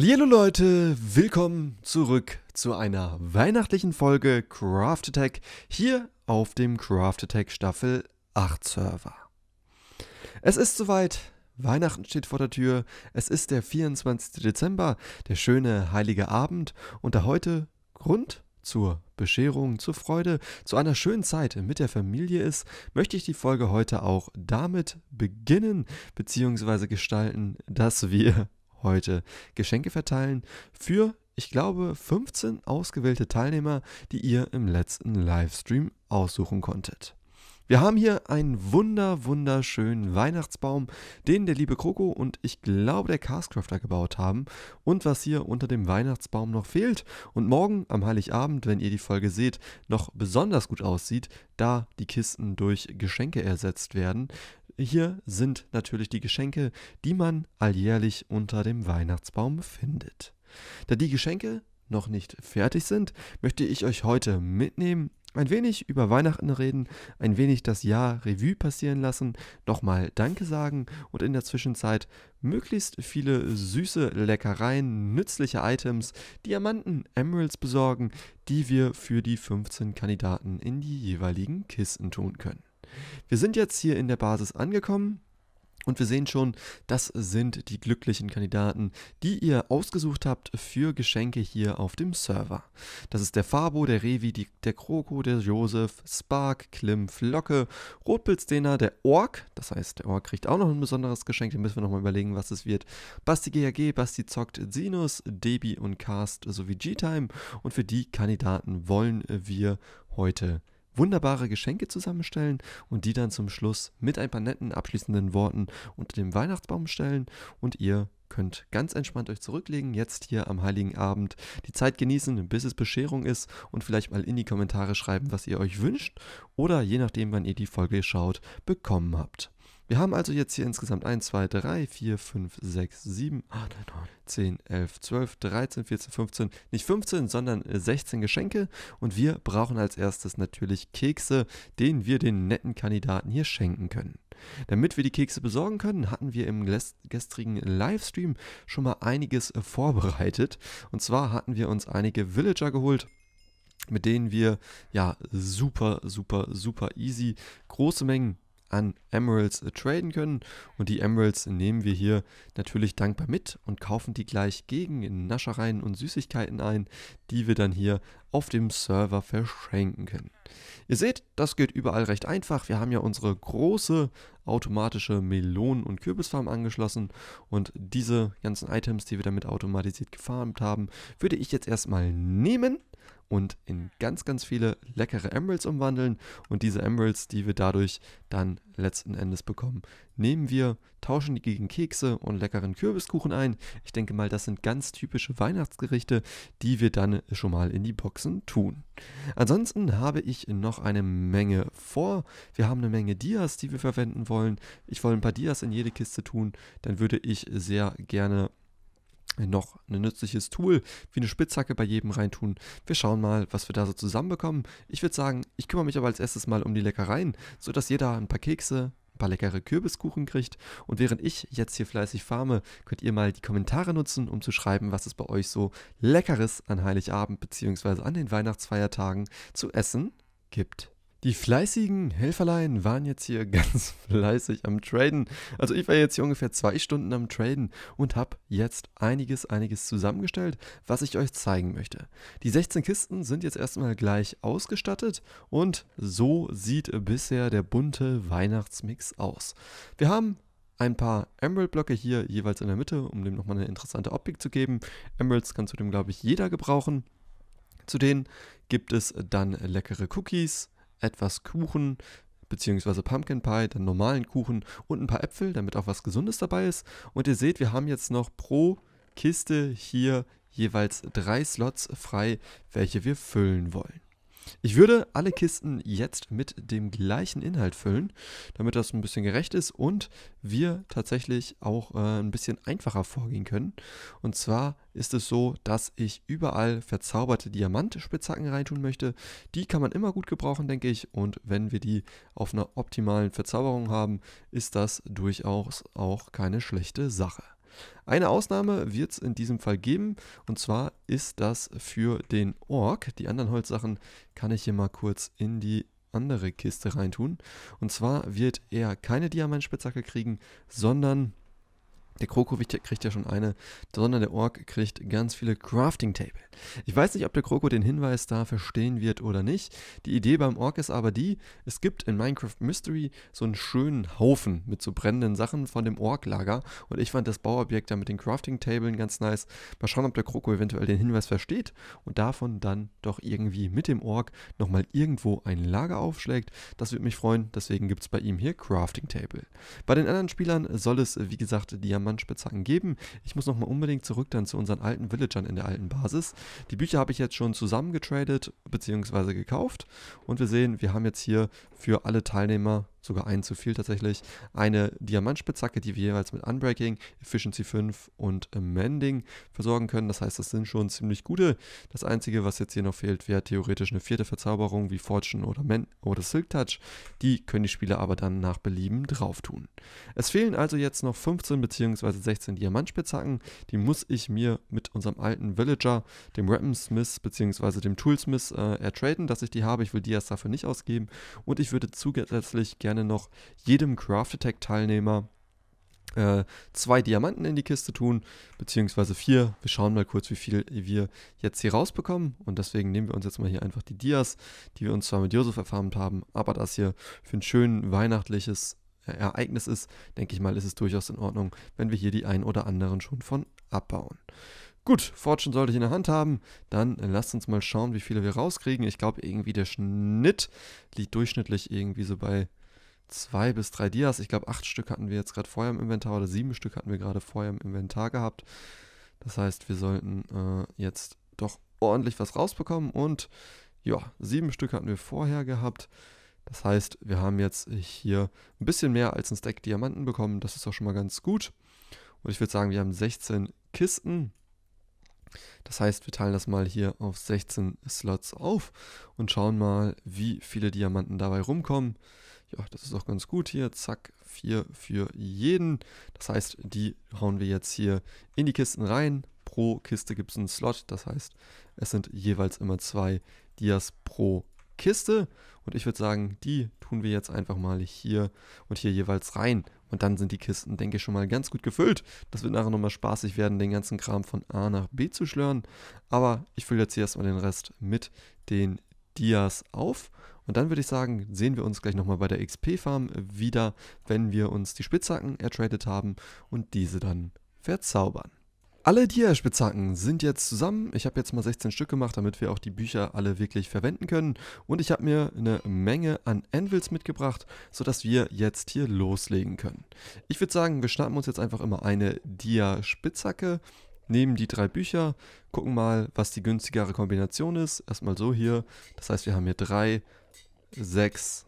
Hallo Leute, willkommen zurück zu einer weihnachtlichen Folge Craft Attack hier auf dem Craft Attack Staffel 8 Server. Es ist soweit, Weihnachten steht vor der Tür, es ist der 24. Dezember, der schöne heilige Abend und da heute Grund zur Bescherung, zur Freude, zu einer schönen Zeit mit der Familie ist, möchte ich die Folge heute auch damit beginnen bzw. gestalten, dass wir heute Geschenke verteilen für, ich glaube, 15 ausgewählte Teilnehmer, die ihr im letzten Livestream aussuchen konntet. Wir haben hier einen wunder, wunderschönen Weihnachtsbaum, den der liebe Kroko und ich glaube der Castcrafter gebaut haben und was hier unter dem Weihnachtsbaum noch fehlt und morgen am Heiligabend, wenn ihr die Folge seht, noch besonders gut aussieht, da die Kisten durch Geschenke ersetzt werden, hier sind natürlich die Geschenke, die man alljährlich unter dem Weihnachtsbaum findet. Da die Geschenke noch nicht fertig sind, möchte ich euch heute mitnehmen, ein wenig über Weihnachten reden, ein wenig das Jahr Revue passieren lassen, nochmal Danke sagen und in der Zwischenzeit möglichst viele süße Leckereien, nützliche Items, Diamanten, Emeralds besorgen, die wir für die 15 Kandidaten in die jeweiligen Kisten tun können. Wir sind jetzt hier in der Basis angekommen. Und wir sehen schon, das sind die glücklichen Kandidaten, die ihr ausgesucht habt für Geschenke hier auf dem Server. Das ist der Fabo, der Revi, die, der Kroko, der Josef, Spark, Klim, Flocke, Rotpilzdena, der Ork. Das heißt, der Ork kriegt auch noch ein besonderes Geschenk, da müssen wir nochmal überlegen, was es wird. Basti GHG, Basti zockt Sinus, Debi und Cast sowie G-Time. Und für die Kandidaten wollen wir heute wunderbare Geschenke zusammenstellen und die dann zum Schluss mit ein paar netten abschließenden Worten unter dem Weihnachtsbaum stellen und ihr könnt ganz entspannt euch zurücklegen, jetzt hier am Heiligen Abend die Zeit genießen, bis es Bescherung ist und vielleicht mal in die Kommentare schreiben, was ihr euch wünscht oder je nachdem, wann ihr die Folge schaut, bekommen habt. Wir haben also jetzt hier insgesamt 1, 2, 3, 4, 5, 6, 7, 8, 9, 10, 11, 12, 13, 14, 15, nicht 15, sondern 16 äh, Geschenke. Und wir brauchen als erstes natürlich Kekse, denen wir den netten Kandidaten hier schenken können. Damit wir die Kekse besorgen können, hatten wir im gestrigen Livestream schon mal einiges äh, vorbereitet. Und zwar hatten wir uns einige Villager geholt mit denen wir ja super, super, super easy große Mengen an Emeralds äh, traden können. Und die Emeralds nehmen wir hier natürlich dankbar mit und kaufen die gleich gegen in Naschereien und Süßigkeiten ein, die wir dann hier auf dem Server verschenken können. Ihr seht, das geht überall recht einfach. Wir haben ja unsere große automatische Melonen- und Kürbisfarm angeschlossen und diese ganzen Items, die wir damit automatisiert gefarmt haben, würde ich jetzt erstmal nehmen und in ganz, ganz viele leckere Emeralds umwandeln. Und diese Emeralds, die wir dadurch dann letzten Endes bekommen, nehmen wir, tauschen die gegen Kekse und leckeren Kürbiskuchen ein. Ich denke mal, das sind ganz typische Weihnachtsgerichte, die wir dann schon mal in die Boxen tun. Ansonsten habe ich noch eine Menge vor. Wir haben eine Menge Dias, die wir verwenden wollen. Ich wollte ein paar Dias in jede Kiste tun. Dann würde ich sehr gerne noch ein nützliches Tool wie eine Spitzhacke bei jedem reintun. Wir schauen mal, was wir da so zusammenbekommen. Ich würde sagen, ich kümmere mich aber als erstes mal um die Leckereien, sodass jeder ein paar Kekse, ein paar leckere Kürbiskuchen kriegt. Und während ich jetzt hier fleißig farme, könnt ihr mal die Kommentare nutzen, um zu schreiben, was es bei euch so Leckeres an Heiligabend bzw. an den Weihnachtsfeiertagen zu essen gibt. Die fleißigen Helferlein waren jetzt hier ganz fleißig am Traden. Also ich war jetzt hier ungefähr zwei Stunden am Traden und habe jetzt einiges, einiges zusammengestellt, was ich euch zeigen möchte. Die 16 Kisten sind jetzt erstmal gleich ausgestattet und so sieht bisher der bunte Weihnachtsmix aus. Wir haben ein paar Emerald-Blöcke hier jeweils in der Mitte, um dem nochmal eine interessante Optik zu geben. Emeralds kann zudem, glaube ich, jeder gebrauchen. Zu denen gibt es dann leckere Cookies, etwas Kuchen beziehungsweise Pumpkin Pie, dann normalen Kuchen und ein paar Äpfel, damit auch was Gesundes dabei ist. Und ihr seht, wir haben jetzt noch pro Kiste hier jeweils drei Slots frei, welche wir füllen wollen. Ich würde alle Kisten jetzt mit dem gleichen Inhalt füllen, damit das ein bisschen gerecht ist und wir tatsächlich auch äh, ein bisschen einfacher vorgehen können. Und zwar ist es so, dass ich überall verzauberte Diamantspitzhacken reintun möchte. Die kann man immer gut gebrauchen, denke ich. Und wenn wir die auf einer optimalen Verzauberung haben, ist das durchaus auch keine schlechte Sache. Eine Ausnahme wird es in diesem Fall geben und zwar ist das für den Ork. Die anderen Holzsachen kann ich hier mal kurz in die andere Kiste reintun. Und zwar wird er keine Diamantspitzhacke kriegen, sondern der Kroko kriegt ja schon eine, sondern der Ork kriegt ganz viele Crafting Table. Ich weiß nicht, ob der Kroko den Hinweis da verstehen wird oder nicht. Die Idee beim Ork ist aber die, es gibt in Minecraft Mystery so einen schönen Haufen mit so brennenden Sachen von dem Ork-Lager und ich fand das Bauobjekt da mit den Crafting Tablen ganz nice. Mal schauen, ob der Kroko eventuell den Hinweis versteht und davon dann doch irgendwie mit dem Ork nochmal irgendwo ein Lager aufschlägt. Das würde mich freuen, deswegen gibt es bei ihm hier Crafting Table. Bei den anderen Spielern soll es, wie gesagt, Diamanten Mann Spitzhacken geben. Ich muss nochmal unbedingt zurück dann zu unseren alten Villagern in der alten Basis. Die Bücher habe ich jetzt schon zusammengetradet bzw. gekauft und wir sehen, wir haben jetzt hier für alle Teilnehmer sogar einen zu viel tatsächlich, eine Diamantspitzhacke, die wir jeweils mit Unbreaking, Efficiency 5 und Mending versorgen können. Das heißt, das sind schon ziemlich gute. Das Einzige, was jetzt hier noch fehlt, wäre theoretisch eine vierte Verzauberung wie Fortune oder, Man oder Silk Touch. Die können die Spieler aber dann nach Belieben drauf tun. Es fehlen also jetzt noch 15 bzw. 16 Diamantspitzhacken. Die muss ich mir mit unserem alten Villager, dem Rappensmith bzw. dem Toolsmith äh, ertraden, dass ich die habe. Ich will die erst dafür nicht ausgeben. Und ich würde zusätzlich gerne gerne noch jedem Craft Attack Teilnehmer äh, zwei Diamanten in die Kiste tun, beziehungsweise vier. Wir schauen mal kurz, wie viel wir jetzt hier rausbekommen. Und deswegen nehmen wir uns jetzt mal hier einfach die Dias, die wir uns zwar mit Josef erfarmt haben, aber das hier für ein schön weihnachtliches Ereignis ist, denke ich mal, ist es durchaus in Ordnung, wenn wir hier die ein oder anderen schon von abbauen. Gut, Fortune sollte ich in der Hand haben. Dann lasst uns mal schauen, wie viele wir rauskriegen. Ich glaube, irgendwie der Schnitt liegt durchschnittlich irgendwie so bei zwei bis drei Dias. Ich glaube, acht Stück hatten wir jetzt gerade vorher im Inventar oder sieben Stück hatten wir gerade vorher im Inventar gehabt. Das heißt, wir sollten äh, jetzt doch ordentlich was rausbekommen und ja, sieben Stück hatten wir vorher gehabt. Das heißt, wir haben jetzt hier ein bisschen mehr als ein Stack Diamanten bekommen. Das ist auch schon mal ganz gut. Und ich würde sagen, wir haben 16 Kisten. Das heißt, wir teilen das mal hier auf 16 Slots auf und schauen mal, wie viele Diamanten dabei rumkommen ja, das ist auch ganz gut hier. Zack, vier für jeden. Das heißt, die hauen wir jetzt hier in die Kisten rein. Pro Kiste gibt es einen Slot. Das heißt, es sind jeweils immer zwei Dias pro Kiste. Und ich würde sagen, die tun wir jetzt einfach mal hier und hier jeweils rein. Und dann sind die Kisten, denke ich, schon mal ganz gut gefüllt. Das wird nachher nochmal spaßig werden, den ganzen Kram von A nach B zu schlören. Aber ich fülle jetzt hier erstmal den Rest mit den Dias auf. Und dann würde ich sagen, sehen wir uns gleich nochmal bei der XP-Farm wieder, wenn wir uns die Spitzhacken ertradet haben und diese dann verzaubern. Alle Dia-Spitzhacken sind jetzt zusammen. Ich habe jetzt mal 16 Stück gemacht, damit wir auch die Bücher alle wirklich verwenden können. Und ich habe mir eine Menge an Anvils mitgebracht, sodass wir jetzt hier loslegen können. Ich würde sagen, wir schnappen uns jetzt einfach immer eine Dia-Spitzhacke nehmen die drei Bücher, gucken mal, was die günstigere Kombination ist. Erstmal so hier. Das heißt, wir haben hier 3, 6.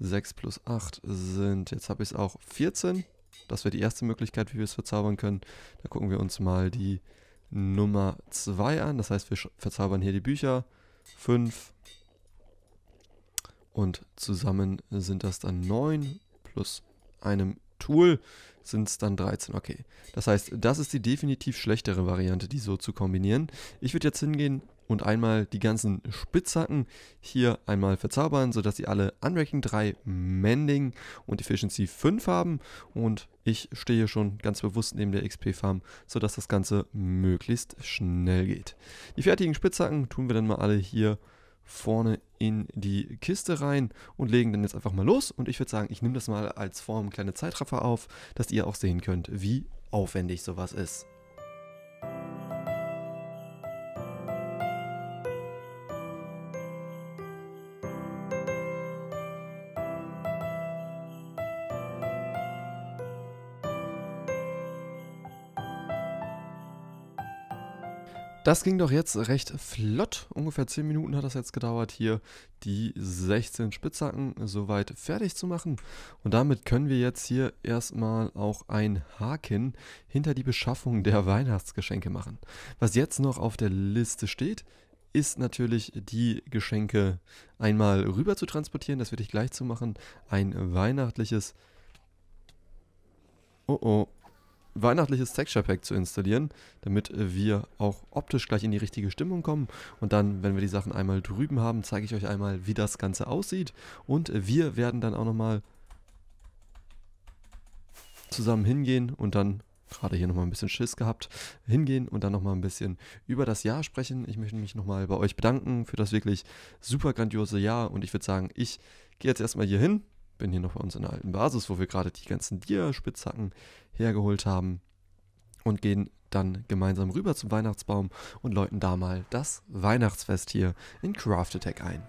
6 plus 8 sind, jetzt habe ich es auch, 14. Das wäre die erste Möglichkeit, wie wir es verzaubern können. Dann gucken wir uns mal die Nummer 2 an. Das heißt, wir verzaubern hier die Bücher. 5 und zusammen sind das dann 9 plus einem Tool sind es dann 13. Okay. Das heißt, das ist die definitiv schlechtere Variante, die so zu kombinieren. Ich würde jetzt hingehen und einmal die ganzen Spitzhacken hier einmal verzaubern, sodass sie alle Unranking 3, Mending und Efficiency 5 haben. Und ich stehe schon ganz bewusst neben der XP-Farm, sodass das Ganze möglichst schnell geht. Die fertigen Spitzhacken tun wir dann mal alle hier vorne in die Kiste rein und legen dann jetzt einfach mal los. Und ich würde sagen, ich nehme das mal als Form kleine Zeitraffer auf, dass ihr auch sehen könnt, wie aufwendig sowas ist. Das ging doch jetzt recht flott. Ungefähr 10 Minuten hat das jetzt gedauert, hier die 16 Spitzhacken soweit fertig zu machen. Und damit können wir jetzt hier erstmal auch einen Haken hinter die Beschaffung der Weihnachtsgeschenke machen. Was jetzt noch auf der Liste steht, ist natürlich die Geschenke einmal rüber zu transportieren. Das werde ich gleich zu machen. Ein weihnachtliches... Oh oh weihnachtliches Texture Pack zu installieren, damit äh, wir auch optisch gleich in die richtige Stimmung kommen. Und dann, wenn wir die Sachen einmal drüben haben, zeige ich euch einmal, wie das Ganze aussieht. Und äh, wir werden dann auch nochmal zusammen hingehen und dann gerade hier nochmal ein bisschen Schiss gehabt, hingehen und dann nochmal ein bisschen über das Jahr sprechen. Ich möchte mich nochmal bei euch bedanken für das wirklich super grandiose Jahr und ich würde sagen, ich gehe jetzt erstmal hier hin, bin hier noch bei uns in der alten Basis, wo wir gerade die ganzen Dia-Spitzhacken hergeholt haben. Und gehen dann gemeinsam rüber zum Weihnachtsbaum und läuten da mal das Weihnachtsfest hier in Craft Attack ein.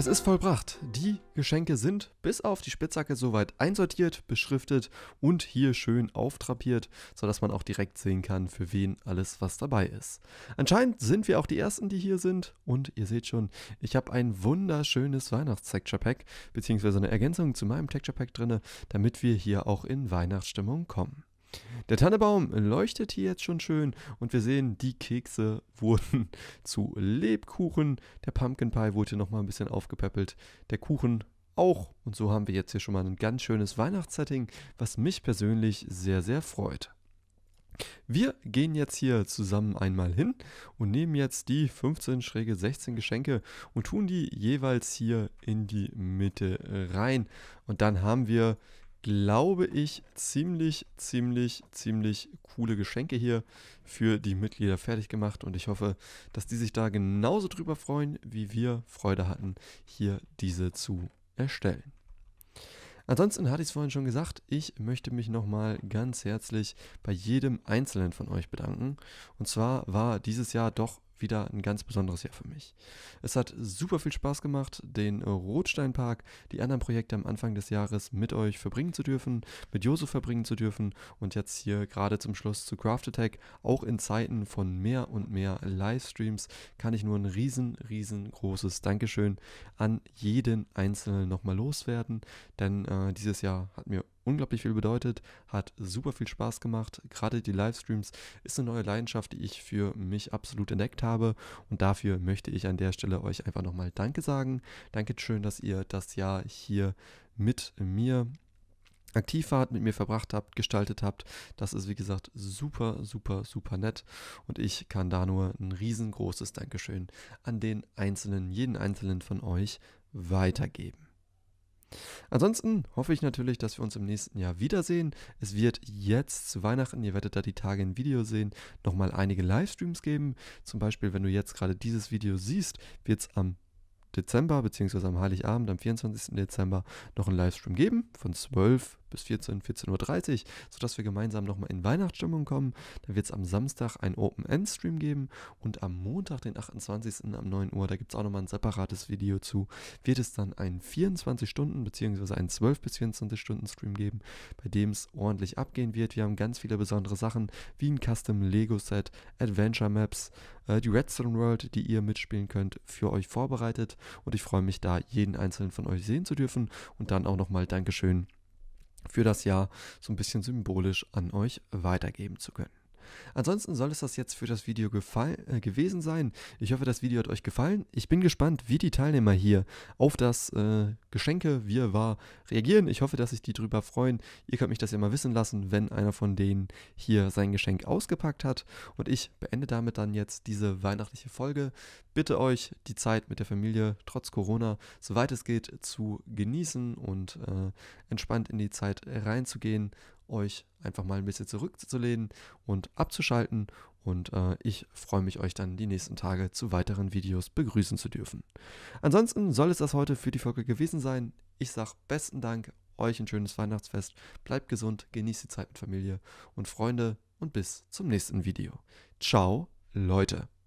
Es ist vollbracht. Die Geschenke sind bis auf die Spitzhacke soweit einsortiert, beschriftet und hier schön auftrapiert, sodass man auch direkt sehen kann, für wen alles was dabei ist. Anscheinend sind wir auch die Ersten, die hier sind und ihr seht schon, ich habe ein wunderschönes Weihnachts-Texture-Pack bzw. eine Ergänzung zu meinem Texture-Pack drin, damit wir hier auch in Weihnachtsstimmung kommen. Der Tannebaum leuchtet hier jetzt schon schön und wir sehen, die Kekse wurden zu Lebkuchen. Der Pumpkin Pie wurde hier nochmal ein bisschen aufgepäppelt. Der Kuchen auch. Und so haben wir jetzt hier schon mal ein ganz schönes Weihnachtssetting, was mich persönlich sehr, sehr freut. Wir gehen jetzt hier zusammen einmal hin und nehmen jetzt die 15 schräge 16 Geschenke und tun die jeweils hier in die Mitte rein. Und dann haben wir glaube ich, ziemlich, ziemlich, ziemlich coole Geschenke hier für die Mitglieder fertig gemacht und ich hoffe, dass die sich da genauso drüber freuen, wie wir Freude hatten, hier diese zu erstellen. Ansonsten hatte ich es vorhin schon gesagt, ich möchte mich nochmal ganz herzlich bei jedem Einzelnen von euch bedanken. Und zwar war dieses Jahr doch wieder ein ganz besonderes Jahr für mich. Es hat super viel Spaß gemacht, den Rotsteinpark, die anderen Projekte am Anfang des Jahres mit euch verbringen zu dürfen, mit Josef verbringen zu dürfen und jetzt hier gerade zum Schluss zu Craft Attack. Auch in Zeiten von mehr und mehr Livestreams kann ich nur ein riesen, riesengroßes Dankeschön an jeden Einzelnen nochmal loswerden, denn äh, dieses Jahr hat mir unglaublich viel bedeutet, hat super viel Spaß gemacht. Gerade die Livestreams ist eine neue Leidenschaft, die ich für mich absolut entdeckt habe. Und dafür möchte ich an der Stelle euch einfach nochmal Danke sagen. Danke schön, dass ihr das Jahr hier mit mir aktiv wart, mit mir verbracht habt, gestaltet habt. Das ist, wie gesagt, super, super, super nett. Und ich kann da nur ein riesengroßes Dankeschön an den Einzelnen, jeden Einzelnen von euch weitergeben. Ansonsten hoffe ich natürlich, dass wir uns im nächsten Jahr wiedersehen. Es wird jetzt zu Weihnachten, ihr werdet da die Tage im Video sehen, nochmal einige Livestreams geben. Zum Beispiel, wenn du jetzt gerade dieses Video siehst, wird es am Dezember bzw. am Heiligabend, am 24. Dezember, noch einen Livestream geben von 12 Uhr bis 14, 14.30 Uhr, sodass wir gemeinsam nochmal in Weihnachtsstimmung kommen. Da wird es am Samstag ein Open-End-Stream geben und am Montag, den 28. am 9 Uhr, da gibt es auch nochmal ein separates Video zu, wird es dann einen 24-Stunden- bzw. einen 12- bis 24-Stunden-Stream geben, bei dem es ordentlich abgehen wird. Wir haben ganz viele besondere Sachen, wie ein Custom-Lego-Set, Adventure-Maps, äh, die Redstone World, die ihr mitspielen könnt, für euch vorbereitet. Und ich freue mich da, jeden einzelnen von euch sehen zu dürfen. Und dann auch nochmal Dankeschön für das Jahr so ein bisschen symbolisch an euch weitergeben zu können. Ansonsten soll es das jetzt für das Video äh, gewesen sein. Ich hoffe, das Video hat euch gefallen. Ich bin gespannt, wie die Teilnehmer hier auf das äh, Geschenke wir war reagieren. Ich hoffe, dass sich die drüber freuen. Ihr könnt mich das ja mal wissen lassen, wenn einer von denen hier sein Geschenk ausgepackt hat. Und ich beende damit dann jetzt diese weihnachtliche Folge. Bitte euch, die Zeit mit der Familie trotz Corona, soweit es geht, zu genießen und äh, entspannt in die Zeit reinzugehen euch einfach mal ein bisschen zurückzulehnen und abzuschalten. Und äh, ich freue mich, euch dann die nächsten Tage zu weiteren Videos begrüßen zu dürfen. Ansonsten soll es das heute für die Folge gewesen sein. Ich sage besten Dank, euch ein schönes Weihnachtsfest, bleibt gesund, genießt die Zeit mit Familie und Freunde und bis zum nächsten Video. Ciao, Leute.